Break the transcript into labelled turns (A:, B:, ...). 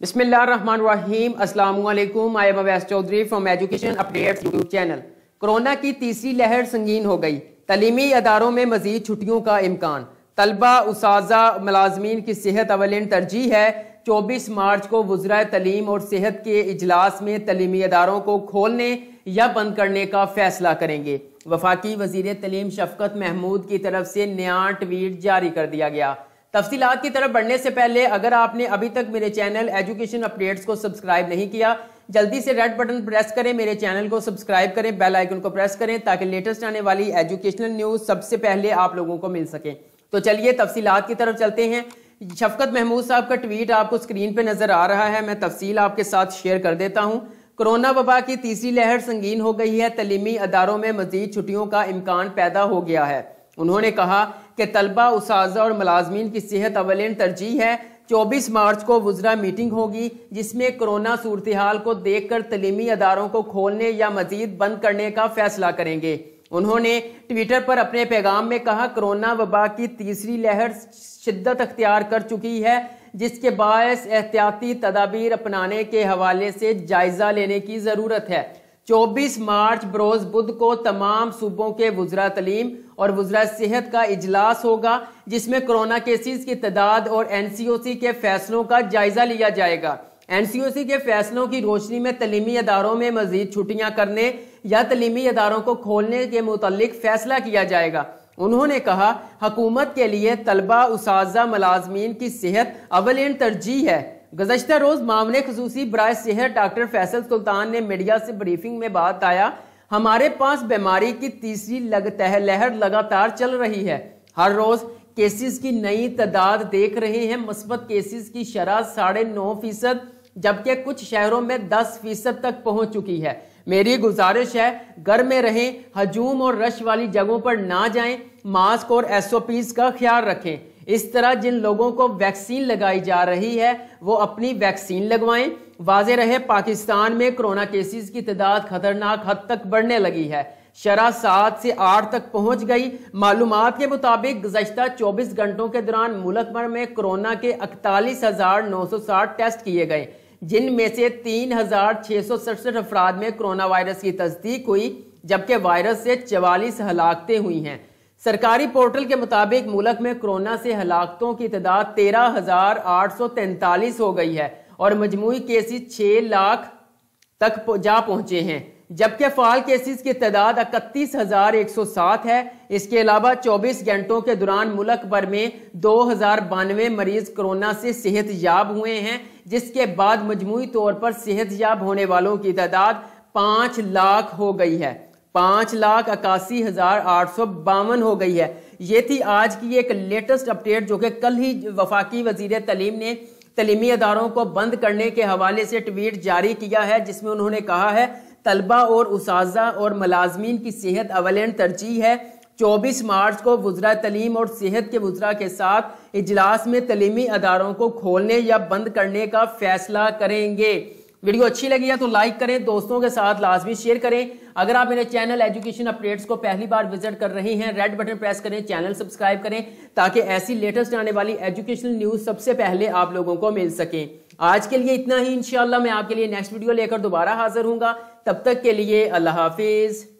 A: बिस्मिल्लाम अस्सलाम I am Awais Chaudhry from education updates YouTube channel corona की तीसरी लहर संगीन हो गई तलीमी अदारों में मजीद छुट्टियों का इम्कान तलबा उसाजा मलाजमीन की सेहत अवलिन तरजीह है 24 मार्च को वजरा तलीम और सेहत के इजलास में तलीमी अदारों को खोलने या बंद करने का फैसला करेंगे वफाकी वजीर तलीम शफकत महमूद की तरफ से नया ट्वीट जारी कर दिया गया तफसीत की तरफ बढ़ने से पहले अगर आपने अभी तक मेरे चैनल एजुकेशन अपडेट्स को सब्सक्राइब नहीं किया जल्दी से रेड बटन प्रेस करें मेरे चैनल को सब्सक्राइब करें बेल आइकन को प्रेस करें ताकि लेटेस्ट आने वाली एजुकेशनल न्यूज़ सबसे पहले आप लोगों को मिल सके तो चलिए तफसीत की तरफ चलते हैं शफकत महमूद साहब का ट्वीट आपको स्क्रीन पर नज़र आ रहा है मैं तफसील आपके साथ शेयर कर देता हूँ कोरोना वबा की तीसरी लहर संगीन हो गई है तलीमी अदारों में मजीद छुट्टियों का इम्कान पैदा हो गया है उन्होंने कहा कि तलबा उस और मलाजमीन की सेहत अवलिन तरजीह है चौबीस मार्च को वजरा मीटिंग होगी जिसमें कोरोना सूरत हाल को देख कर तलीमी अदारों को खोलने या मजीद बंद करने का फैसला करेंगे उन्होंने ट्विटर पर अपने पैगाम में कहा कोरोना वबा की तीसरी लहर शिद्दत अख्तियार कर चुकी है जिसके बायस एहतियाती तदाबीर अपनाने के हवाले से जायज़ा लेने की ज़रूरत है 24 मार्च बरोज बुध को तमाम सूबों के वजरा तलीम और वजरा सेहत का इजलास होगा जिसमें कोरोना केसेस की तादाद और एनसीओसी के फैसलों का जायजा लिया जाएगा एनसीओसी के फैसलों की रोशनी में तलीमी अदारों में मजीद छुट्टियां करने या तलीमी अदारों को खोलने के मुतालिक फैसला किया जाएगा उन्होंने कहा हकूमत के लिए तलबा उस मलाजमीन की सेहत अवल तरजीह है गुजशत रोज मामले खसूसी बरए सेहत डॉक्टर फैसल सुल्तान ने मीडिया से ब्रीफिंग में बात आया हमारे पास बीमारी की तीसरी लगतह लहर लगातार चल रही है हर रोज केसेस की नई तादाद देख रहे हैं मस्बत केसेस की शरह साढ़े नौ फीसद जबकि कुछ शहरों में दस फीसद तक पहुंच चुकी है मेरी गुजारिश है घर में रहें हजूम और रश वाली जगहों पर ना जाएं मास्क और एस का ख्याल रखें इस तरह जिन लोगों को वैक्सीन लगाई जा रही है वो अपनी वैक्सीन लगवाएं वाज रहे पाकिस्तान में कोरोना केसेस की तादाद खतरनाक हद तक बढ़ने लगी है शरह सात से आठ तक पहुंच गई मालूम के मुताबिक गुजशत 24 घंटों के दौरान मुल्क भर में कोरोना के अकतालीस हजार नौ सौ साठ टेस्ट किए गए जिनमें से तीन हजार छह सौ सड़सठ अफराद में कोरोना वायरस की तस्दीक हुई जबकि वायरस से चवालीस हलाकते हुई हैं सरकारी पोर्टल के मुताबिक मुल्क में कोरोना से हलाकतों की तादाद तेरह हजार आठ सौ तैंतालीस हो गई है और मजमू केसेस छः लाख तक जा पहुंचे हैं जबकि फाल केसेस की तादाद इकतीस हजार एक सौ सात है इसके अलावा चौबीस घंटों के दौरान मुल्क भर में दो हजार बानवे मरीज कोरोना से सेहत याब हुए हैं जिसके बाद मजमू तौर पर सेहत याब होने वालों की तादाद पाँच लाख हो गई है पांच लाख इक्यासी हजार आठ सौ बावन हो गई है ये थी आज की एक लेटेस्ट अपडेट जो कि कल ही वफाकी वजीर तलीम ने तलीमी अदारों को बंद करने के हवाले से ट्वीट जारी किया है जिसमें उन्होंने कहा है तलबा और उस और मलाजमीन की सेहत अवलैन तरजीह है 24 मार्च को वज्रा तलीम और सेहत के वज्रा के साथ इजलास में तलीमी अदारों को खोलने या बंद करने का फैसला करेंगे वीडियो अच्छी लगी है तो लाइक करें दोस्तों के साथ लाजमी शेयर करें अगर आप मेरे चैनल एजुकेशन अपडेट्स को पहली बार विजिट कर रहे हैं रेड बटन प्रेस करें चैनल सब्सक्राइब करें ताकि ऐसी लेटेस्ट आने वाली एजुकेशनल न्यूज सबसे पहले आप लोगों को मिल सके आज के लिए इतना ही इनशाला मैं आपके लिए नेक्स्ट वीडियो लेकर दोबारा हाजिर हूँ तब तक के लिए अल्लाह हाफिज़